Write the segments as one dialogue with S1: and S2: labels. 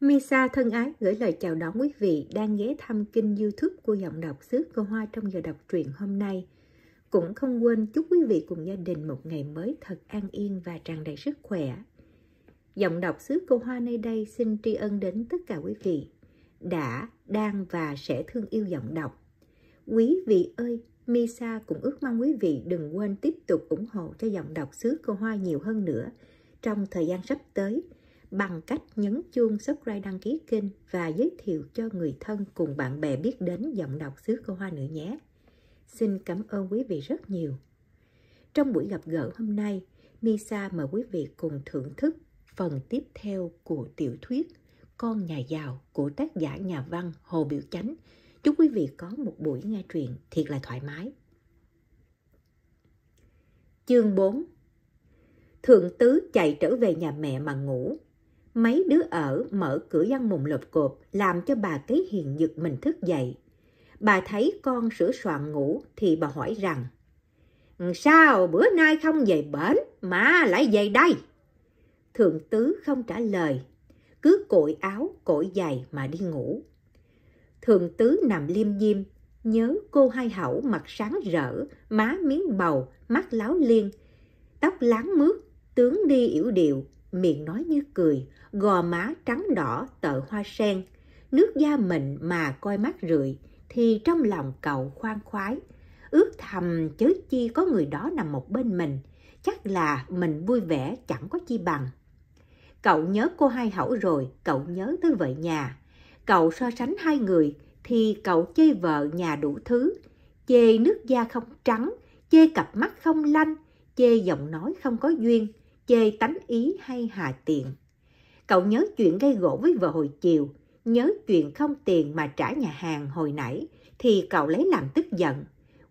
S1: Misa thân ái gửi lời chào đón quý vị đang ghé thăm kênh youtube của giọng đọc xứ cô Hoa trong giờ đọc truyện hôm nay. Cũng không quên chúc quý vị cùng gia đình một ngày mới thật an yên và tràn đầy sức khỏe. Giọng đọc xứ Cô Hoa nơi đây xin tri ân đến tất cả quý vị đã, đang và sẽ thương yêu giọng đọc. Quý vị ơi, Misa cũng ước mong quý vị đừng quên tiếp tục ủng hộ cho giọng đọc xứ Cô Hoa nhiều hơn nữa trong thời gian sắp tới – bằng cách nhấn chuông subscribe đăng ký kênh và giới thiệu cho người thân cùng bạn bè biết đến giọng đọc xứ cô hoa nữa nhé. Xin cảm ơn quý vị rất nhiều. Trong buổi gặp gỡ hôm nay, Misa mời quý vị cùng thưởng thức phần tiếp theo của tiểu thuyết Con nhà giàu của tác giả nhà văn Hồ Biểu Chánh. Chúc quý vị có một buổi nghe truyện thiệt là thoải mái. Chương 4 Thượng tứ chạy trở về nhà mẹ mà ngủ, mấy đứa ở mở cửa văn mùng lộp cộp làm cho bà Kế Hiền giật mình thức dậy. Bà thấy con sửa soạn ngủ thì bà hỏi rằng Sao bữa nay không về bến mà lại về đây? Thượng tứ không trả lời, cứ cội áo, cội giày mà đi ngủ. Thượng tứ nằm liêm diêm, nhớ cô hai hậu mặt sáng rỡ, má miếng bầu, mắt láo liên, tóc láng mướt, tướng đi yểu điệu, miệng nói như cười, gò má trắng đỏ tợ hoa sen, nước da mịn mà coi mắt rượi, thì trong lòng cậu khoan khoái. Ước thầm chớ chi có người đó nằm một bên mình, chắc là mình vui vẻ chẳng có chi bằng. Cậu nhớ cô hai hậu rồi, cậu nhớ tới vợ nhà. Cậu so sánh hai người thì cậu chê vợ nhà đủ thứ, chê nước da không trắng, chê cặp mắt không lanh, chê giọng nói không có duyên, chê tánh ý hay hà tiện. Cậu nhớ chuyện gây gỗ với vợ hồi chiều, nhớ chuyện không tiền mà trả nhà hàng hồi nãy, thì cậu lấy làm tức giận.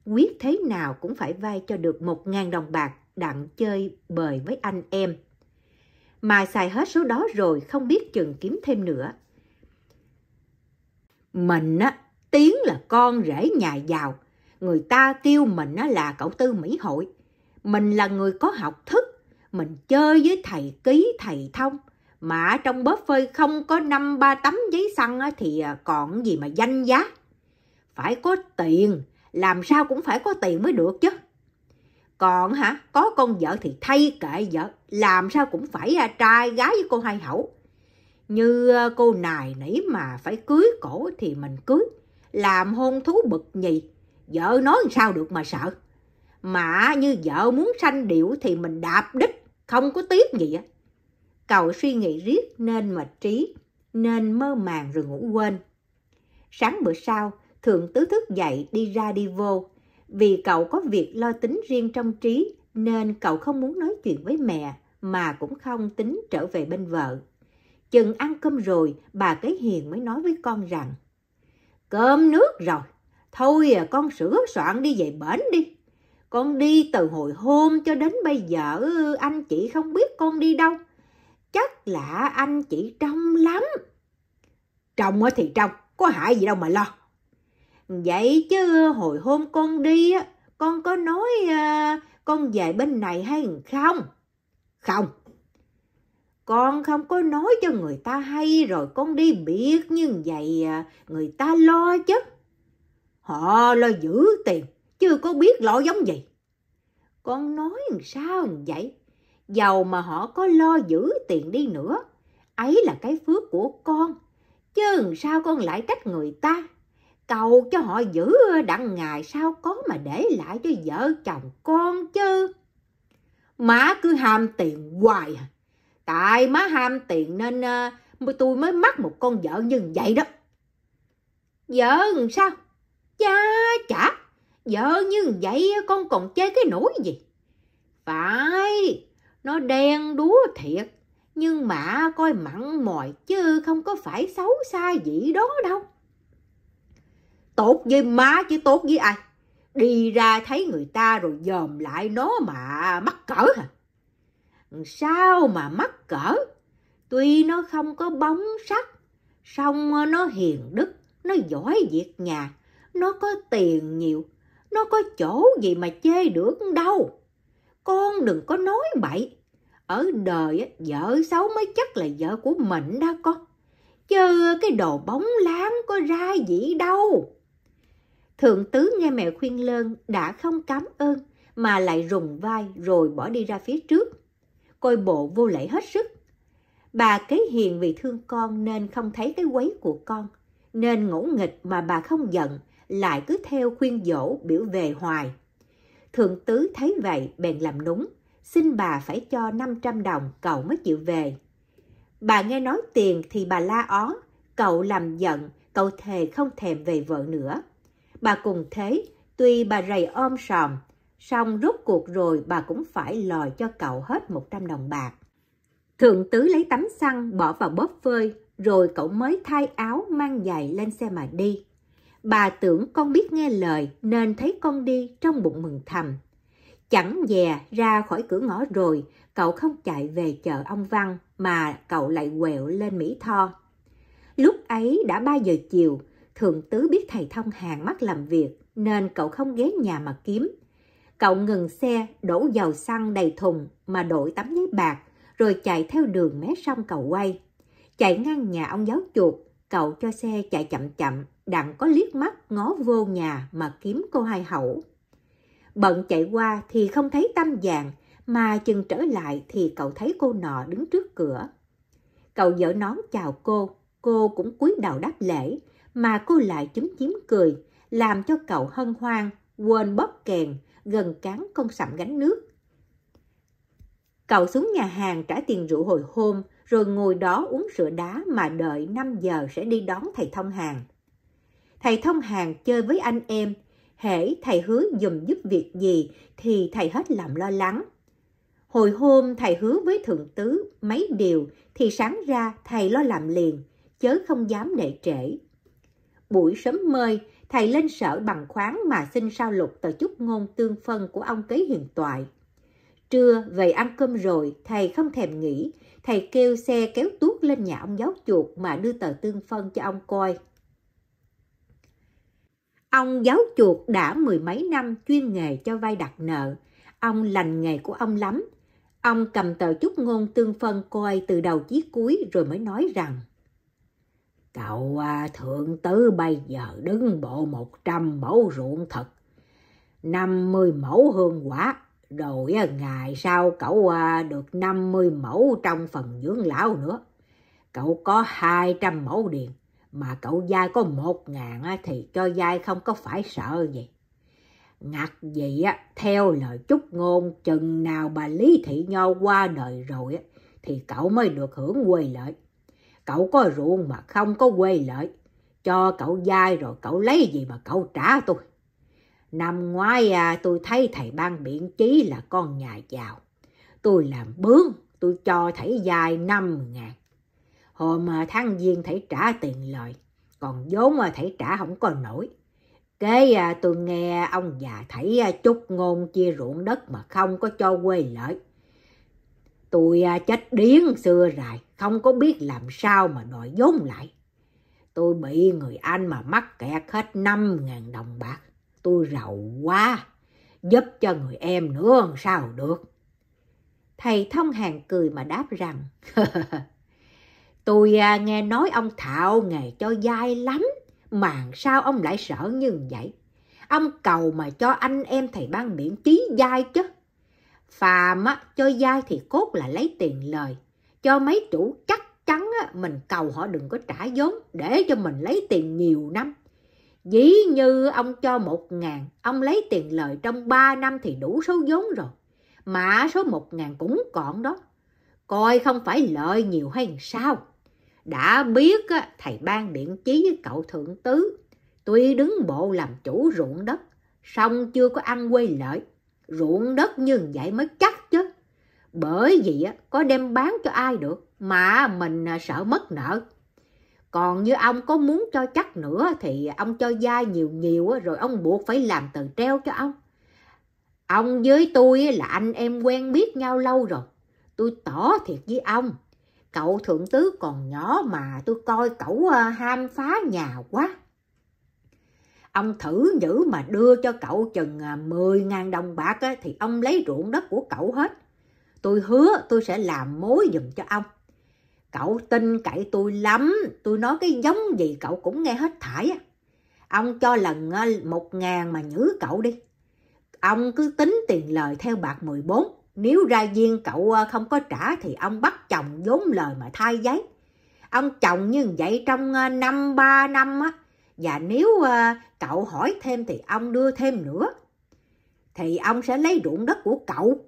S1: Quyết thế nào cũng phải vay cho được một ngàn đồng bạc đặng chơi bời với anh em. Mà xài hết số đó rồi không biết chừng kiếm thêm nữa. Mình á, tiếng là con rể nhà giàu. Người ta kêu mình á là cậu tư Mỹ hội. Mình là người có học thức mình chơi với thầy ký thầy thông mà trong bóp phơi không có năm ba tấm giấy xăng thì à, còn gì mà danh giá phải có tiền làm sao cũng phải có tiền mới được chứ còn hả có con vợ thì thay kệ vợ làm sao cũng phải à, trai gái với cô hai hậu như à, cô nài nỉ mà phải cưới cổ thì mình cưới làm hôn thú bực nhì vợ nói sao được mà sợ mà như vợ muốn sanh điệu thì mình đạp đích không có tiếc gì á. Cậu suy nghĩ riết nên mệt trí, nên mơ màng rồi ngủ quên. Sáng bữa sau, thường tứ thức dậy đi ra đi vô. Vì cậu có việc lo tính riêng trong trí nên cậu không muốn nói chuyện với mẹ mà cũng không tính trở về bên vợ. Chừng ăn cơm rồi, bà Cái Hiền mới nói với con rằng Cơm nước rồi, thôi à, con sửa soạn đi về bển đi, con đi từ hồi hôm cho đến bây giờ anh chị không biết con đi đâu. Chắc là anh chị trông lắm. trông thì trông có hại gì đâu mà lo. Vậy chứ hồi hôm con đi, con có nói à, con về bên này hay không? Không. Con không có nói cho người ta hay rồi con đi biết như vậy à, người ta lo chứ. Họ lo giữ tiền chưa có biết lỗi giống gì. Con nói sao vậy? Giàu mà họ có lo giữ tiền đi nữa, ấy là cái phước của con, chứ sao con lại trách người ta? Cầu cho họ giữ đặng ngày sao có mà để lại cho vợ chồng con chứ. Má cứ ham tiền hoài à. Tại má ham tiền nên ờ, tôi mới mắc một con vợ như vậy đó. Vợ sao? Cha chả vợ như vậy con còn chơi cái nỗi gì phải nó đen đúa thiệt nhưng mà coi mặn mòi chứ không có phải xấu xa gì đó đâu tốt với má chứ tốt với ai đi ra thấy người ta rồi dòm lại nó mà mắc cỡ hả sao mà mắc cỡ tuy nó không có bóng sắc song nó hiền đức nó giỏi việc nhà nó có tiền nhiều nó có chỗ gì mà chê được đâu. Con đừng có nói bậy. Ở đời vợ xấu mới chắc là vợ của mình đó con. Chứ cái đồ bóng láng có ra gì đâu. Thượng tứ nghe mẹ khuyên lơn đã không cảm ơn mà lại rùng vai rồi bỏ đi ra phía trước. Coi bộ vô lễ hết sức. Bà kế hiền vì thương con nên không thấy cái quấy của con. Nên ngủ nghịch mà bà không giận lại cứ theo khuyên dỗ biểu về hoài. Thượng tứ thấy vậy bèn làm núng, xin bà phải cho 500 đồng cậu mới chịu về. Bà nghe nói tiền thì bà la ó, cậu làm giận, cậu thề không thèm về vợ nữa. Bà cùng thế, tuy bà rầy ôm sòm, song rút cuộc rồi bà cũng phải lòi cho cậu hết 100 đồng bạc. Thượng tứ lấy tấm xăng bỏ vào bóp phơi, rồi cậu mới thay áo mang giày lên xe mà đi. Bà tưởng con biết nghe lời nên thấy con đi trong bụng mừng thầm. Chẳng dè ra khỏi cửa ngõ rồi, cậu không chạy về chợ ông Văn mà cậu lại quẹo lên Mỹ Tho. Lúc ấy đã 3 giờ chiều, thượng tứ biết thầy thông hàng mắt làm việc nên cậu không ghé nhà mà kiếm. Cậu ngừng xe, đổ dầu xăng đầy thùng mà đổi tấm giấy bạc, rồi chạy theo đường mé sông cầu quay. Chạy ngang nhà ông giáo chuột, cậu cho xe chạy chậm chậm đặng có liếc mắt ngó vô nhà mà kiếm cô hai hậu. Bận chạy qua thì không thấy tâm vàng, mà chừng trở lại thì cậu thấy cô nọ đứng trước cửa. Cậu dở nón chào cô, cô cũng cúi đầu đáp lễ, mà cô lại chúm chím cười, làm cho cậu hân hoan, quên bóp kèn, gần cán công sẵn gánh nước. Cậu xuống nhà hàng trả tiền rượu hồi hôm, rồi ngồi đó uống sữa đá mà đợi 5 giờ sẽ đi đón thầy thông hàng. Thầy thông hàng chơi với anh em. Hễ thầy hứa dùm giúp việc gì thì thầy hết làm lo lắng. Hồi hôm thầy hứa với thượng tứ mấy điều thì sáng ra thầy lo làm liền, chớ không dám nệ trễ. Buổi sớm mơi, thầy lên sở bằng khoáng mà xin sao lục tờ chúc ngôn tương phân của ông kế hiền toại. Trưa về ăn cơm rồi, thầy không thèm nghĩ, thầy kêu xe kéo tuốt lên nhà ông giáo chuột mà đưa tờ tương phân cho ông coi. Ông giáo chuột đã mười mấy năm chuyên nghề cho vay đặt nợ. Ông lành nghề của ông lắm. Ông cầm tờ chúc ngôn tương phân coi từ đầu chí cuối rồi mới nói rằng Cậu à, thượng tứ bây giờ đứng bộ một trăm mẫu ruộng thật, năm mươi mẫu hương quả, rồi à, ngày sau cậu à, được năm mươi mẫu trong phần dưỡng lão nữa. Cậu có hai trăm mẫu điện mà cậu dai có một ngàn á, thì cho dai không có phải sợ gì. Ngặt gì á, theo lời chúc ngôn, chừng nào bà Lý Thị Nho qua đời rồi á, thì cậu mới được hưởng quê lợi. Cậu có ruộng mà không có quê lợi. Cho cậu dai rồi cậu lấy gì mà cậu trả tôi. Năm ngoái à, tôi thấy thầy ban biện chí là con nhà giàu. Tôi làm bướng, tôi cho thầy dai năm ngàn. Hôm à, tháng giêng thầy trả tiền lời, còn vốn mà thầy trả không có nổi. Kế à, tôi nghe ông già thấy à, chúc ngôn chia ruộng đất mà không có cho quê lợi. Tôi chết điến xưa rồi, không có biết làm sao mà đòi vốn lại. Tôi bị người Anh mà mắc kẹt hết năm ngàn đồng bạc. Tôi rầu quá, giúp cho người em nữa sao được. Thầy thông hàng cười mà đáp rằng, Tôi à, nghe nói ông Thạo nghề cho dai lắm, mà sao ông lại sợ như vậy? Ông cầu mà cho anh em thầy ban miễn trí dai chứ. Phàm á, cho dai thì cốt là lấy tiền lời, cho mấy chủ chắc chắn á, mình cầu họ đừng có trả vốn để cho mình lấy tiền nhiều năm. Dĩ như ông cho một ngàn, ông lấy tiền lời trong ba năm thì đủ số vốn rồi. Mà số một ngàn cũng còn đó coi không phải lợi nhiều hay sao. Đã biết thầy ban biện chí với cậu thượng tứ, tuy đứng bộ làm chủ ruộng đất, song chưa có ăn quê lợi. Ruộng đất như vậy mới chắc chứ. Bởi vì có đem bán cho ai được mà mình à, sợ mất nợ. Còn như ông có muốn cho chắc nữa thì ông cho gia nhiều nhiều rồi ông buộc phải làm tờ treo cho ông. Ông với tôi là anh em quen biết nhau lâu rồi tôi tỏ thiệt với ông cậu thượng tứ còn nhỏ mà tôi coi cậu à, ham phá nhà quá ông thử nhữ mà đưa cho cậu chừng 10.000 à, đồng bạc á, thì ông lấy ruộng đất của cậu hết. Tôi hứa tôi sẽ làm mối giùm cho ông. Cậu tin cậy tôi lắm, tôi nói cái giống gì cậu cũng nghe hết thải. Á. Ông cho lần à, một ngàn mà nhử cậu đi. Ông cứ tính tiền lời theo bạc 14. Nếu ra viên cậu ờ, không có trả thì ông bắt chồng vốn lời mà thay giấy. Ông chồng như vậy trong ờ, năm ba năm á, và nếu ờ, cậu hỏi thêm thì ông đưa thêm nữa. Thì ông sẽ lấy ruộng đất của cậu.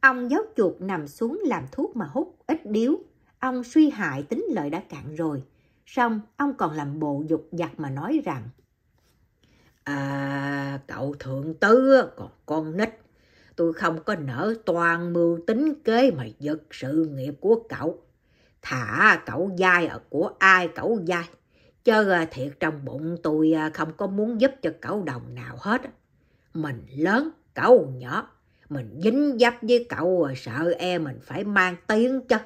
S1: Ông giáo chuột nằm xuống làm thuốc mà hút ít điếu. Ông suy hại tính lợi đã cạn rồi. Xong, ông còn làm bộ dục dặt mà nói rằng À, cậu thượng tứ còn con nít tôi không có nỡ toàn mưu tính kế mà giật sự nghiệp của cậu. Thả cậu dai ở của ai cậu dai. Chứ à, thiệt trong bụng tôi à, không có muốn giúp cho cậu đồng nào hết. Mình lớn, cậu nhỏ. Mình dính dấp với cậu à, sợ e mình phải mang tiếng chứ.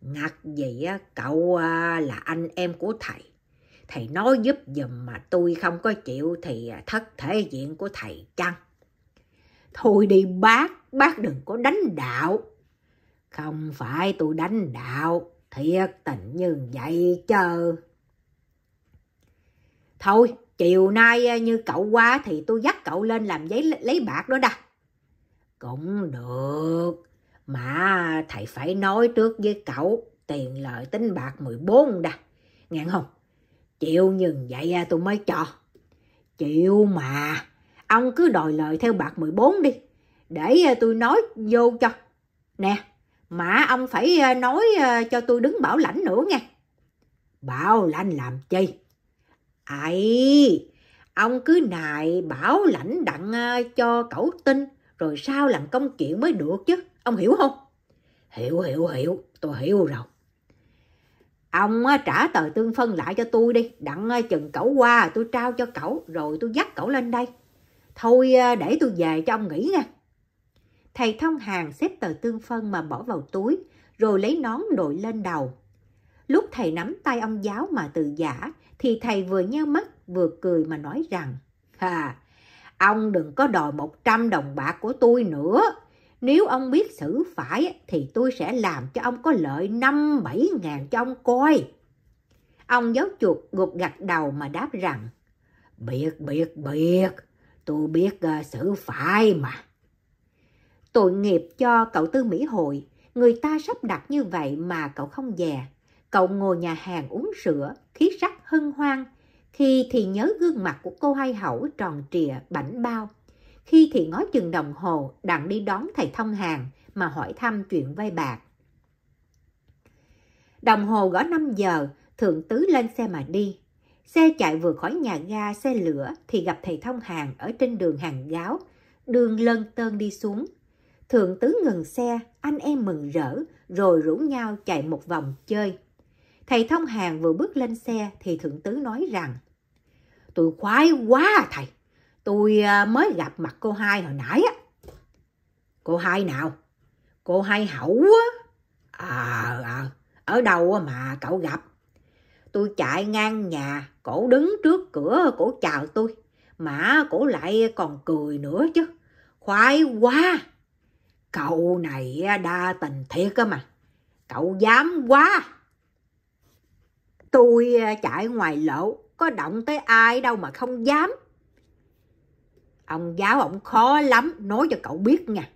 S1: Ngặt gì cậu là anh em của thầy. Thầy nói giúp giùm mà tôi không có chịu thì thất thể diện của thầy chăng? Thôi đi bác, bác đừng có đánh đạo. Không phải tôi đánh đạo, thiệt tình như vậy chờ. Thôi, chiều nay à, như cậu qua thì tôi dắt cậu lên làm giấy lấy bạc đó đã. Cũng được, mà thầy phải nói trước với cậu tiền lợi tính bạc 14 đà Ngạn không? Chịu như vậy à, tôi mới cho. Chịu mà. Ông cứ đòi lời theo bạc 14 đi, để à, tôi nói vô cho. Nè, mà ông phải à, nói à, cho tôi đứng bảo lãnh nữa nghe Bảo lãnh làm chi? Ấy, ông cứ nài bảo lãnh đặng cho cậu tin, rồi sao làm công chuyện mới được chứ, ông hiểu không? Hiểu, hiểu, hiểu, tôi hiểu rồi. Ông trả tờ tương phân lại cho tôi đi, đặng chừng cậu qua tôi trao cho cậu rồi tôi dắt cậu lên đây. Thôi à, để tôi về cho ông nghỉ nha. Thầy thông hàng xếp tờ tương phân mà bỏ vào túi, rồi lấy nón đội lên đầu. Lúc thầy nắm tay ông giáo mà tự giả, thì thầy vừa nheo mắt vừa cười mà nói rằng, Hà, ông đừng có đòi 100 đồng bạc của tôi nữa. Nếu ông biết xử phải thì tôi sẽ làm cho ông có lợi 5-7 ngàn cho ông coi. Ông giáo chuột gục gặt đầu mà đáp rằng, Biệt, biệt, biệt, Tôi biết à, xử phải mà. Tội nghiệp cho cậu Tư Mỹ Hội, người ta sắp đặt như vậy mà cậu không dè. Cậu ngồi nhà hàng uống sữa, khí sắc hân hoan, khi thì nhớ gương mặt của cô hai hậu tròn trịa bảnh bao. Khi thì ngó chừng đồng hồ đặng đi đón thầy thông hàng mà hỏi thăm chuyện vay bạc. Đồng hồ gõ 5 giờ, thượng tứ lên xe mà đi. Xe chạy vừa khỏi nhà ga xe lửa thì gặp thầy thông hàng ở trên đường hàng gáo, đường lân tơn đi xuống. Thượng tứ ngừng xe, anh em mừng rỡ, rồi rủ nhau chạy một vòng chơi. Thầy thông hàng vừa bước lên xe thì thượng tứ nói rằng Tôi khoái quá thầy, tôi à, mới gặp mặt cô hai hồi nãy á. Cô hai nào? Cô hai hậu á. À, à, ở đâu mà cậu gặp? Tôi chạy ngang nhà Cổ đứng trước cửa cổ chào tôi, mà cổ lại còn cười nữa chứ. Khoái quá! Cậu này đa tình thiệt cơ mà. Cậu dám quá! Tôi chạy ngoài lỗ có động tới ai đâu mà không dám. Ông giáo ổng khó lắm, nói cho cậu biết nha.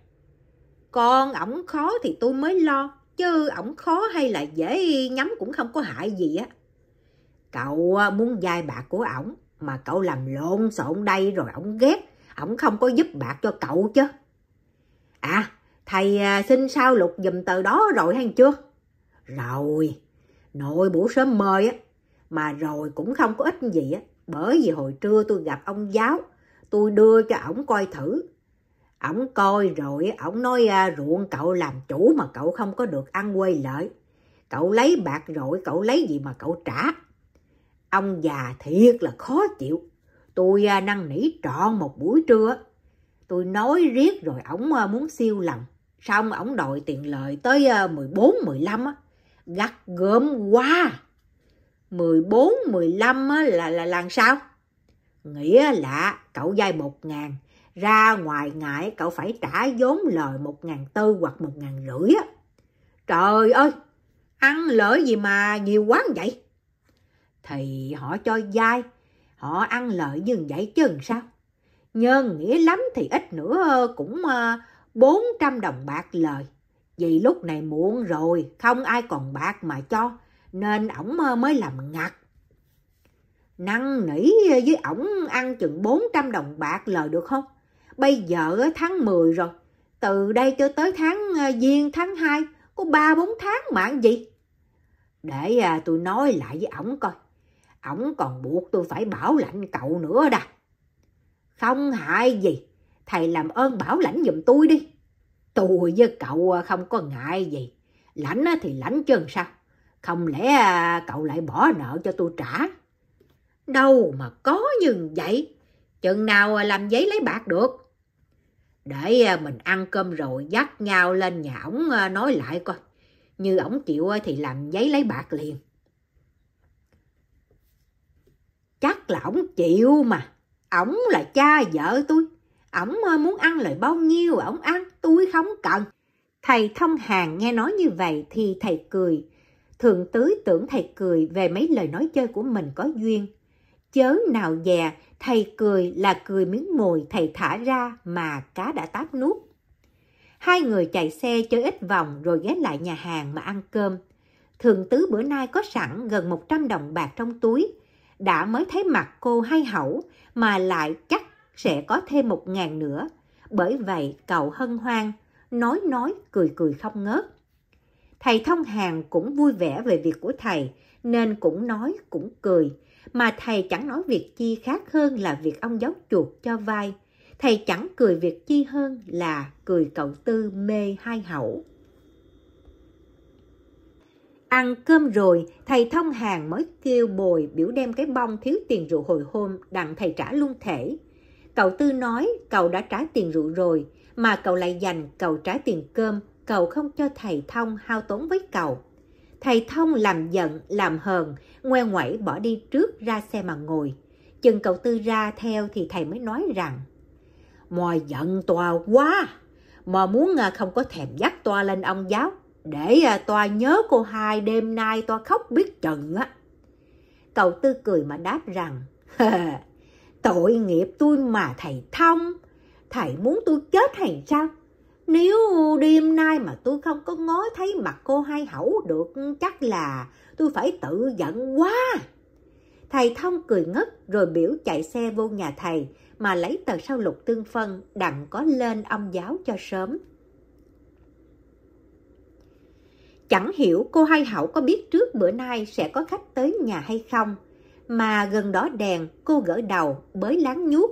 S1: Con ổng khó thì tôi mới lo, chứ ổng khó hay là dễ nhắm cũng không có hại gì á. Cậu à, muốn dai bạc của ổng mà cậu làm lộn xộn đây rồi ổng ghét. Ổng không có giúp bạc cho cậu chứ. À, thầy à, xin sao lục dùm từ đó rồi hay chưa? Rồi, nội buổi sớm mời á. Mà rồi cũng không có ích gì á. Bởi vì hồi trưa tôi gặp ông giáo, tôi đưa cho ổng coi thử. Ổng coi rồi, ổng nói à, ruộng cậu làm chủ mà cậu không có được ăn quê lợi. Cậu lấy bạc rồi, cậu lấy gì mà cậu trả. Ông già thiệt là khó chịu. Tôi à, năn nỉ trọn một buổi trưa. Tôi nói riết rồi ổng à, muốn siêu lòng. Xong ổng đòi tiền lợi tới 14-15 à, gắt gớm quá. 14, 15 là, là làm sao? Nghĩa là cậu vay một ngàn, ra ngoài ngại cậu phải trả vốn lời một ngàn tư hoặc một ngàn rưỡi. á. Trời ơi, ăn lỡ gì mà nhiều quá vậy? thì họ cho dai, họ ăn lợi như vậy chừng sao? Nhân nghĩa lắm thì ít nữa cũng ờ, bốn trăm đồng bạc lời. Vì lúc này muộn rồi, không ai còn bạc mà cho, nên ổng ờ, mới làm ngặt. Năng nỉ với ổng ăn chừng bốn trăm đồng bạc lời được không? Bây giờ tháng 10 rồi, từ đây cho tới tháng ờ, giêng tháng 2, có ba bốn tháng mà gì? Để tôi nói lại với ổng coi, ổng còn buộc tôi phải bảo lãnh cậu nữa đà. Không hại gì, thầy làm ơn bảo lãnh giùm tôi đi. Tôi với cậu à, không có ngại gì, lãnh à, thì lãnh chân sao. Không lẽ à, cậu lại bỏ nợ cho tôi trả? Đâu mà có như vậy, chừng nào làm giấy lấy bạc được. Để mình ăn cơm rồi dắt nhau lên nhà ổng nói lại coi. Như ổng chịu thì làm giấy lấy bạc liền. chắc là ổng chịu mà ổng là cha vợ tôi ổng ờ, muốn ăn lời bao nhiêu ổng ăn tôi không cần thầy thông hàng nghe nói như vậy thì thầy cười thượng tứ tưởng thầy cười về mấy lời nói chơi của mình có duyên chớ nào dè thầy cười là cười miếng mồi thầy thả ra mà cá đã táp nuốt hai người chạy xe chơi ít vòng rồi ghé lại nhà hàng mà ăn cơm thượng tứ bữa nay có sẵn gần 100 đồng bạc trong túi đã mới thấy mặt cô hay hẩu mà lại chắc sẽ có thêm một ngàn nữa. Bởi vậy cậu hân hoan, nói nói cười cười không ngớt. Thầy thông hàng cũng vui vẻ về việc của thầy, nên cũng nói cũng cười. Mà thầy chẳng nói việc chi khác hơn là việc ông giáo chuột cho vai. Thầy chẳng cười việc chi hơn là cười cậu tư mê hai hậu. Ăn cơm rồi, thầy thông hàng mới kêu bồi biểu đem cái bông thiếu tiền rượu hồi hôm đặng thầy trả luôn thể. Cậu Tư nói cậu đã trả tiền rượu rồi, mà cậu lại dành cậu trả tiền cơm, cậu không cho thầy thông hao tốn với cậu. Thầy thông làm giận, làm hờn, ngoe ngoẩy bỏ đi trước ra xe mà ngồi. Chừng cậu Tư ra theo thì thầy mới nói rằng Mòi giận tòa quá, mà muốn à, không có thèm dắt tòa lên ông giáo để à, toa nhớ cô hai đêm nay toa khóc biết chừng á. Cậu tư cười mà đáp rằng, tội nghiệp tôi mà thầy thông, thầy muốn tôi chết hay sao? Nếu đêm nay mà tôi không có ngó thấy mặt cô hai hẩu được chắc là tôi phải tự giận quá. Thầy thông cười ngất rồi biểu chạy xe vô nhà thầy mà lấy tờ sao lục tương phân đặng có lên ông giáo cho sớm Chẳng hiểu cô Hai Hậu có biết trước bữa nay sẽ có khách tới nhà hay không, mà gần đó đèn cô gỡ đầu bới láng nhuốc,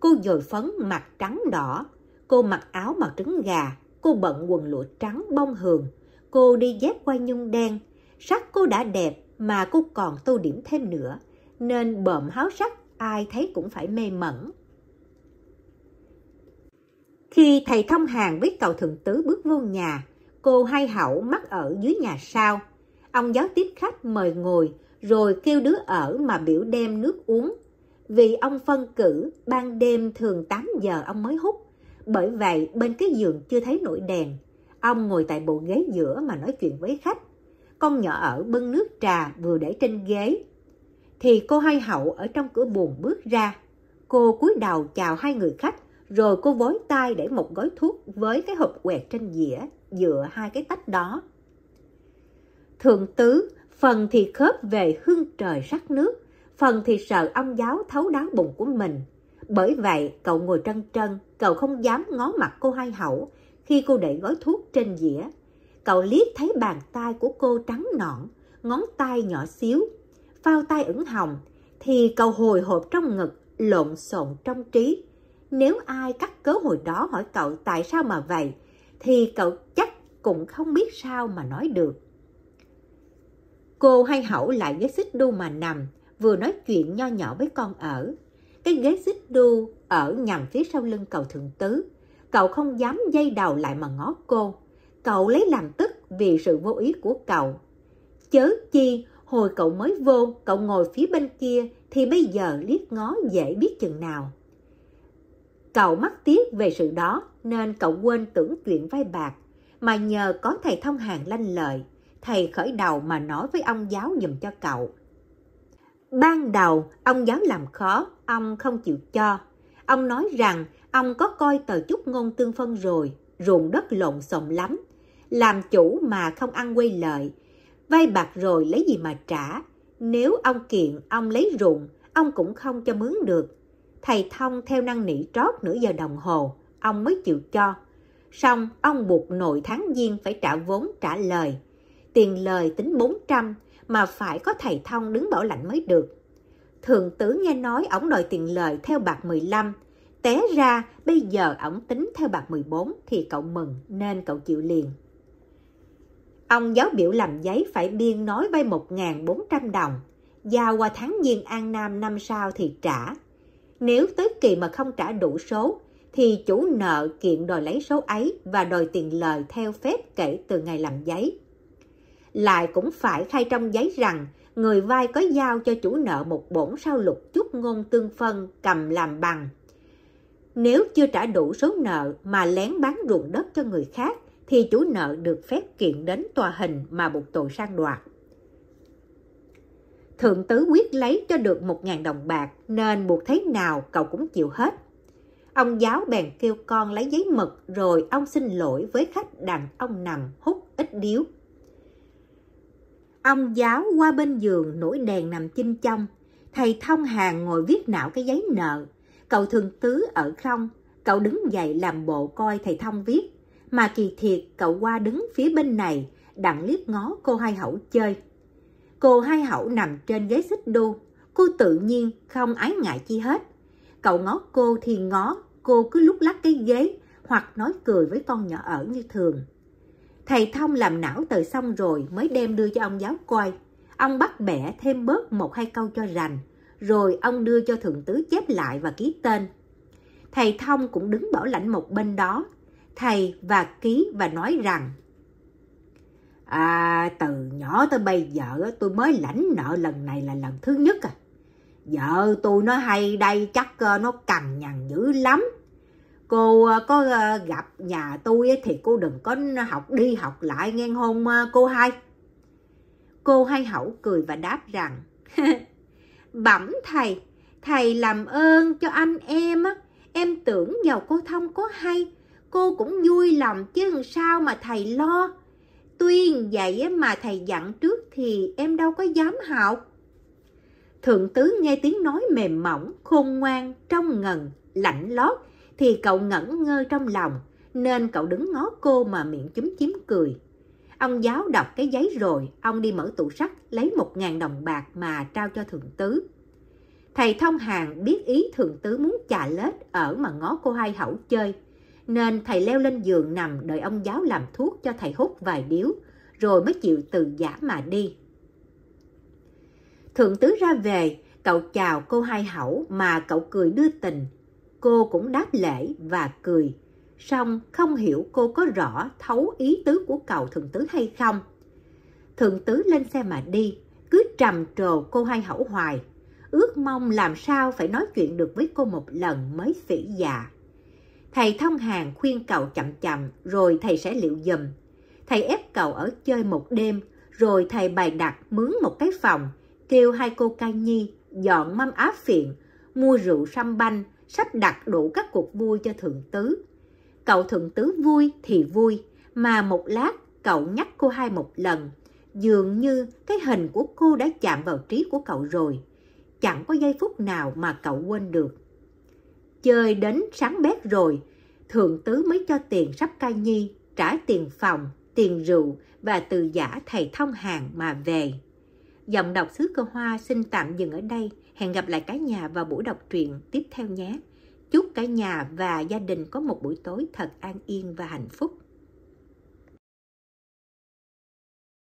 S1: cô dồi phấn mặt trắng đỏ, cô mặc áo màu trứng gà, cô bận quần lụa trắng bông hường, cô đi dép quay nhung đen, sắc cô đã đẹp mà cô còn tô điểm thêm nữa, nên bợm háo sắc ai thấy cũng phải mê mẩn. Khi thầy thông hàng với cậu thượng tứ bước vô nhà, cô hai hảo mắc ở dưới nhà sao Ông giáo tiếp khách mời ngồi, rồi kêu đứa ở mà biểu đem nước uống. Vì ông phân cử, ban đêm thường 8 giờ ông mới hút. Bởi vậy, bên cái giường chưa thấy nổi đèn. Ông ngồi tại bộ ghế giữa mà nói chuyện với khách. Con nhỏ ở bưng nước trà vừa để trên ghế. Thì cô hai hậu ở trong cửa buồn bước ra. Cô cúi đầu chào hai người khách, rồi cô vối tay để một gói thuốc với cái hộp quẹt trên dĩa giữa hai cái tách đó. Thượng tứ, phần thì khớp về hương trời sắc nước, phần thì sợ ông giáo thấu đáo bụng của mình. Bởi vậy, cậu ngồi trân trân, cậu không dám ngó mặt cô hai hậu khi cô để gói thuốc trên dĩa. Cậu liếc thấy bàn tay của cô trắng nõn, ngón tay nhỏ xíu, phao tay ửng hồng, thì cậu hồi hộp trong ngực, lộn xộn trong trí. Nếu ai cắt cớ hồi đó hỏi cậu tại sao mà vậy, thì cậu chắc cũng không biết sao mà nói được. Cô hay hậu lại ghế xích đu mà nằm, vừa nói chuyện nho nhỏ với con ở. Cái ghế xích đu ở nhằm phía sau lưng cậu thượng tứ. Cậu không dám dây đầu lại mà ngó cô. Cậu lấy làm tức vì sự vô ý của cậu. Chớ chi, hồi cậu mới vô, cậu ngồi phía bên kia, thì bây giờ liếc ngó dễ biết chừng nào. Cậu mắc tiếc về sự đó nên cậu quên tưởng chuyện vay bạc, mà nhờ có thầy thông hàng lanh lợi, thầy khởi đầu mà nói với ông giáo dùm cho cậu. Ban đầu, ông giáo làm khó, ông không chịu cho. Ông nói rằng ông có coi tờ chúc ngôn tương phân rồi, ruộng đất lộn xộn lắm. Làm chủ mà không ăn quay lợi. Vay bạc rồi lấy gì mà trả. Nếu ông kiện, ông lấy ruộng, ông cũng không cho mướn được thầy thông theo năng nỉ trót nửa giờ đồng hồ, ông mới chịu cho. Xong, ông buộc nội tháng giêng phải trả vốn trả lời. Tiền lời tính 400 mà phải có thầy thông đứng bảo lãnh mới được. thượng tứ nghe nói ổng đòi tiền lời theo bạc 15, té ra bây giờ ổng tính theo bạc 14 thì cậu mừng nên cậu chịu liền. Ông giáo biểu làm giấy phải biên nói vay 1.400 đồng, giao qua tháng giêng An Nam năm sau thì trả, nếu tới kỳ mà không trả đủ số, thì chủ nợ kiện đòi lấy số ấy và đòi tiền lời theo phép kể từ ngày làm giấy. Lại cũng phải khai trong giấy rằng người vay có giao cho chủ nợ một bổn sao lục chút ngôn tương phân cầm làm bằng. Nếu chưa trả đủ số nợ mà lén bán ruộng đất cho người khác thì chủ nợ được phép kiện đến tòa hình mà buộc tội sang đoạt. Thượng tứ quyết lấy cho được một ngàn đồng bạc nên buộc thế nào cậu cũng chịu hết. Ông giáo bèn kêu con lấy giấy mực rồi ông xin lỗi với khách đàn ông nằm hút ít điếu. Ông giáo qua bên giường nổi đèn nằm chinh trong. Thầy thông hàng ngồi viết não cái giấy nợ. Cậu thường tứ ở không. Cậu đứng dậy làm bộ coi thầy thông viết. Mà kỳ thiệt cậu qua đứng phía bên này, đặng liếc ngó cô hai hậu chơi. Cô hai hậu nằm trên ghế xích đu, cô tự nhiên không ái ngại chi hết. Cậu ngó cô thì ngó, cô cứ lúc lắc cái ghế hoặc nói cười với con nhỏ ở như thường. Thầy Thông làm não tờ xong rồi mới đem đưa cho ông giáo coi. Ông bắt bẻ thêm bớt một hai câu cho rành, rồi ông đưa cho thượng tứ chép lại và ký tên. Thầy Thông cũng đứng bảo lãnh một bên đó. Thầy và ký và nói rằng À, từ nhỏ tới bây giờ tôi mới lãnh nợ lần này là lần thứ nhất à. Vợ tôi nó hay đây chắc ờ, nó cằn nhằn dữ lắm. Cô ờ, có ờ, gặp nhà tôi thì cô đừng có học đi học lại nghe hôn cô hai. Cô hai hậu cười và đáp rằng Bẩm thầy, thầy làm ơn cho anh em á. Em tưởng giàu cô thông có hay, cô cũng vui lòng chứ sao mà thầy lo Tuyên vậy mà thầy dặn trước thì em đâu có dám học. Thượng tứ nghe tiếng nói mềm mỏng, khôn ngoan, trong ngần, lạnh lót, thì cậu ngẩn ngơ trong lòng, nên cậu đứng ngó cô mà miệng chúm chím cười. Ông giáo đọc cái giấy rồi, ông đi mở tủ sắt lấy một ngàn đồng bạc mà trao cho thượng tứ. Thầy thông hàng biết ý thượng tứ muốn chà lết ở mà ngó cô hai hậu chơi, nên thầy leo lên giường nằm đợi ông giáo làm thuốc cho thầy hút vài điếu, rồi mới chịu từ giả mà đi. Thượng tứ ra về, cậu chào cô hai hẩu mà cậu cười đưa tình. Cô cũng đáp lễ và cười, song không hiểu cô có rõ thấu ý tứ của cậu thượng tứ hay không. Thượng tứ lên xe mà đi, cứ trầm trồ cô hai hẩu hoài, ước mong làm sao phải nói chuyện được với cô một lần mới phỉ dạ. Thầy thông hàng khuyên cậu chậm chậm rồi thầy sẽ liệu dùm. Thầy ép cậu ở chơi một đêm rồi thầy bày đặt mướn một cái phòng, kêu hai cô ca nhi dọn mâm á phiện, mua rượu sâm banh, sắp đặt đủ các cuộc vui cho thượng tứ. Cậu thượng tứ vui thì vui, mà một lát cậu nhắc cô hai một lần. Dường như cái hình của cô đã chạm vào trí của cậu rồi. Chẳng có giây phút nào mà cậu quên được chơi đến sáng bét rồi, thượng tứ mới cho tiền sắp ca nhi, trả tiền phòng, tiền rượu và từ giả thầy thông hàng mà về. Dòng đọc xứ cơ hoa xin tạm dừng ở đây. Hẹn gặp lại cả nhà vào buổi đọc truyện tiếp theo nhé. Chúc cả nhà và gia đình có một buổi tối thật an yên và hạnh phúc.